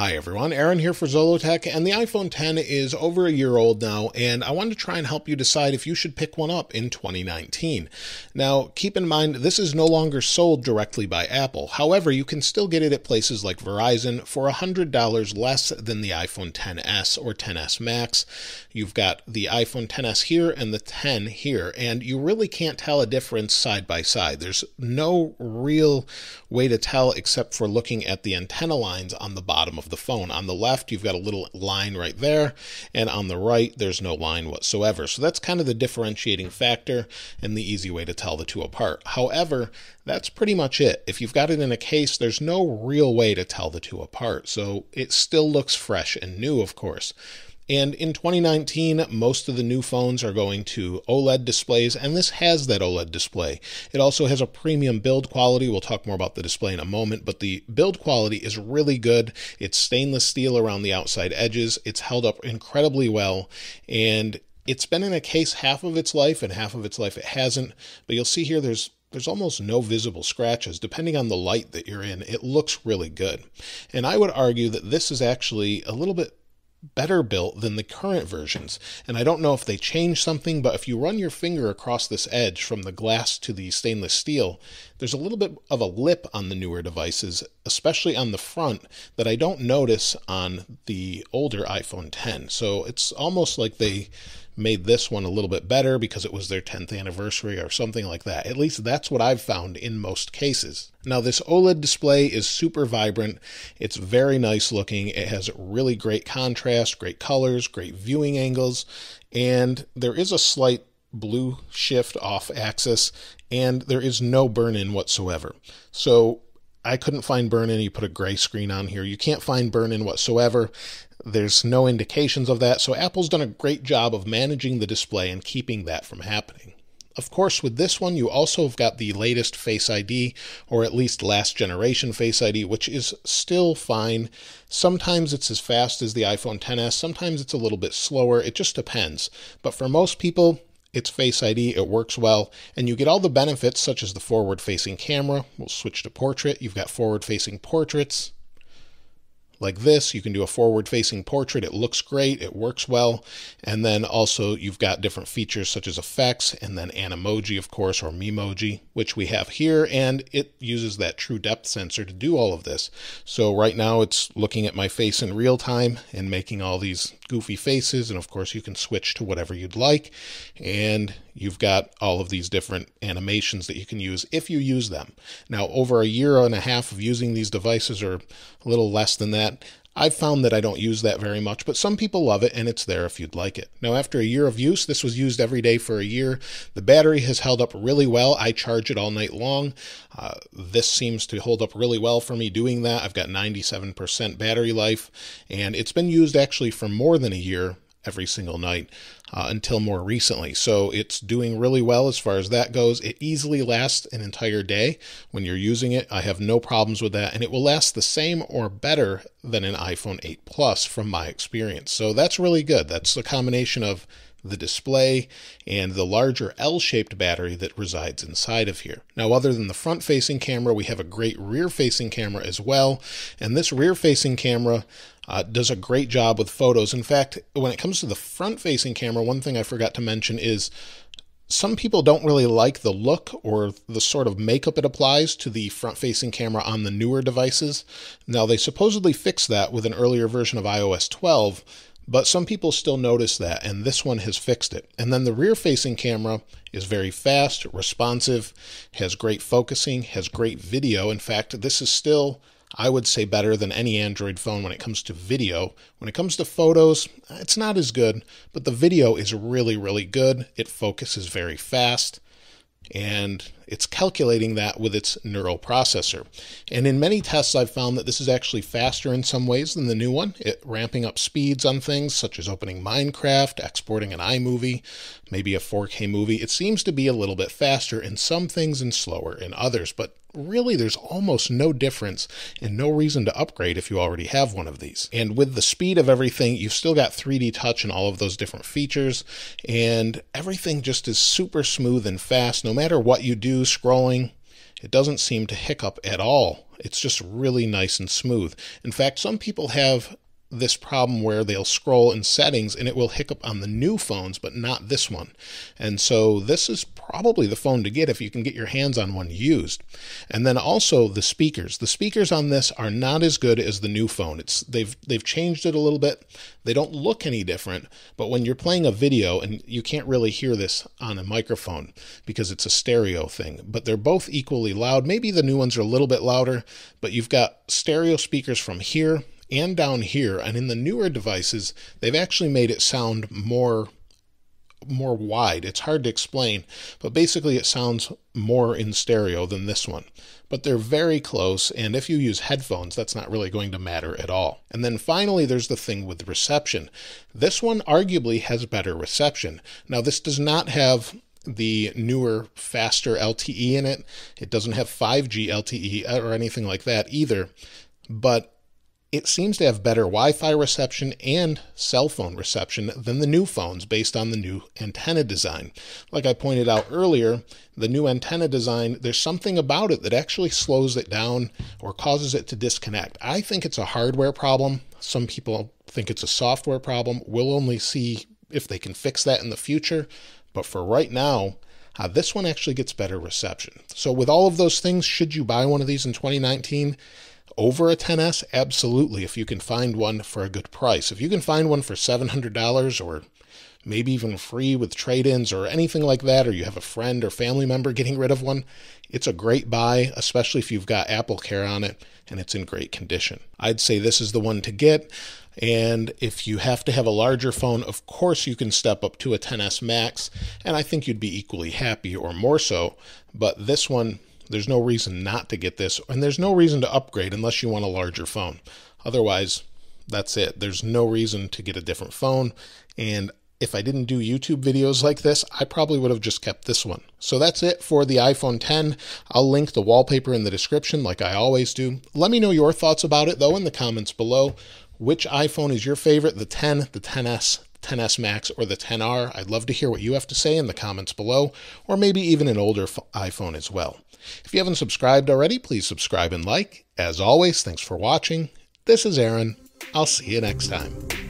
Hi everyone, Aaron here for Zolotech, and the iPhone 10 is over a year old now, and I wanted to try and help you decide if you should pick one up in 2019. Now, keep in mind, this is no longer sold directly by Apple. However, you can still get it at places like Verizon for $100 less than the iPhone 10s or 10s Max. You've got the iPhone 10s here and the 10 here, and you really can't tell a difference side by side. There's no real way to tell except for looking at the antenna lines on the bottom of the phone. On the left, you've got a little line right there, and on the right, there's no line whatsoever. So that's kind of the differentiating factor and the easy way to tell the two apart. However, that's pretty much it. If you've got it in a case, there's no real way to tell the two apart. So it still looks fresh and new, of course. And in 2019, most of the new phones are going to OLED displays, and this has that OLED display. It also has a premium build quality. We'll talk more about the display in a moment, but the build quality is really good. It's stainless steel around the outside edges, it's held up incredibly well, and it's been in a case half of its life and half of its life it hasn't, but you'll see here there's there's almost no visible scratches. Depending on the light that you're in, it looks really good. And I would argue that this is actually a little bit better built than the current versions. And I don't know if they changed something, but if you run your finger across this edge from the glass to the stainless steel, there's a little bit of a lip on the newer devices, especially on the front, that I don't notice on the older iPhone 10. So it's almost like they made this one a little bit better because it was their 10th anniversary or something like that. At least that's what I've found in most cases. Now, this OLED display is super vibrant. It's very nice looking. It has really great contrast, great colors, great viewing angles, and there is a slight blue shift off axis and there is no burn in whatsoever. So I couldn't find burn in. You put a gray screen on here. You can't find burn in whatsoever. There's no indications of that. So Apple's done a great job of managing the display and keeping that from happening. Of course, with this one, you also have got the latest Face ID, or at least last generation Face ID, which is still fine. Sometimes it's as fast as the iPhone 10s, sometimes it's a little bit slower. It just depends. But for most people, it's Face ID, it works well, and you get all the benefits such as the forward facing camera. We'll switch to portrait. You've got forward facing portraits like this. You can do a forward facing portrait. It looks great, it works well. And then also, you've got different features such as effects and then Animoji, of course, or Memoji, which we have here. And it uses that true depth sensor to do all of this. So, right now, it's looking at my face in real time and making all these goofy faces, and of course, you can switch to whatever you'd like. And you've got all of these different animations that you can use if you use them. Now, over a year and a half of using these devices, or a little less than that, I've found that I don't use that very much, but some people love it and it's there if you'd like it. Now, after a year of use, this was used every day for a year. The battery has held up really well. I charge it all night long. Uh, this seems to hold up really well for me doing that. I've got 97% battery life and it's been used actually for more than a year every single night uh, until more recently. So it's doing really well as far as that goes. It easily lasts an entire day when you're using it. I have no problems with that, and it will last the same or better than an iPhone 8 Plus from my experience. So that's really good. That's a combination of the display, and the larger L shaped battery that resides inside of here. Now, other than the front facing camera, we have a great rear facing camera as well, and this rear facing camera. Uh, does a great job with photos. In fact, when it comes to the front facing camera, one thing I forgot to mention is some people don't really like the look or the sort of makeup it applies to the front facing camera on the newer devices. Now, they supposedly fixed that with an earlier version of iOS 12, but some people still notice that, and this one has fixed it. And then the rear facing camera is very fast, responsive, has great focusing, has great video. In fact, this is still I would say better than any Android phone when it comes to video. When it comes to photos, it's not as good, but the video is really, really good. It focuses very fast. And it's calculating that with its neural processor. And in many tests, I've found that this is actually faster in some ways than the new one, it ramping up speeds on things such as opening Minecraft, exporting an iMovie, maybe a 4K movie. It seems to be a little bit faster in some things and slower in others, but really there's almost no difference and no reason to upgrade if you already have one of these. And with the speed of everything, you've still got 3D touch and all of those different features, and everything just is super smooth and fast no matter what you do scrolling, it doesn't seem to hiccup at all. It's just really nice and smooth. In fact, some people have this problem where they'll scroll in settings and it will hiccup on the new phones, but not this one. And so this is probably the phone to get if you can get your hands on one used. And then also the speakers. The speakers on this are not as good as the new phone. It's they've they've changed it a little bit. They don't look any different, but when you're playing a video and you can't really hear this on a microphone because it's a stereo thing, but they're both equally loud. Maybe the new ones are a little bit louder, but you've got stereo speakers from here and down here. And in the newer devices, they've actually made it sound more more wide. It's hard to explain, but basically it sounds more in stereo than this one. But they're very close, and if you use headphones, that's not really going to matter at all. And then finally, there's the thing with reception. This one arguably has better reception. Now, this does not have the newer, faster LTE in it, it doesn't have 5G LTE or anything like that either, but it seems to have better Wi Fi reception and cell phone reception than the new phones based on the new antenna design. Like I pointed out earlier, the new antenna design, there's something about it that actually slows it down or causes it to disconnect. I think it's a hardware problem. Some people think it's a software problem. We'll only see if they can fix that in the future. But for right now, uh, this one actually gets better reception. So, with all of those things, should you buy one of these in 2019? Over a 10S? Absolutely, if you can find one for a good price. If you can find one for $700 or maybe even free with trade ins or anything like that, or you have a friend or family member getting rid of one, it's a great buy, especially if you've got Apple Care on it and it's in great condition. I'd say this is the one to get. And if you have to have a larger phone, of course you can step up to a 10S Max, and I think you'd be equally happy or more so. But this one, there's no reason not to get this, and there's no reason to upgrade unless you want a larger phone. Otherwise, that's it. There's no reason to get a different phone, and if I didn't do YouTube videos like this, I probably would have just kept this one. So that's it for the iPhone 10. I'll link the wallpaper in the description like I always do. Let me know your thoughts about it though in the comments below. Which iPhone is your favorite? The 10, the 10s, 10S Max or the 10R. I'd love to hear what you have to say in the comments below, or maybe even an older iPhone as well. If you haven't subscribed already, please subscribe and like. As always, thanks for watching. This is Aaron. I'll see you next time.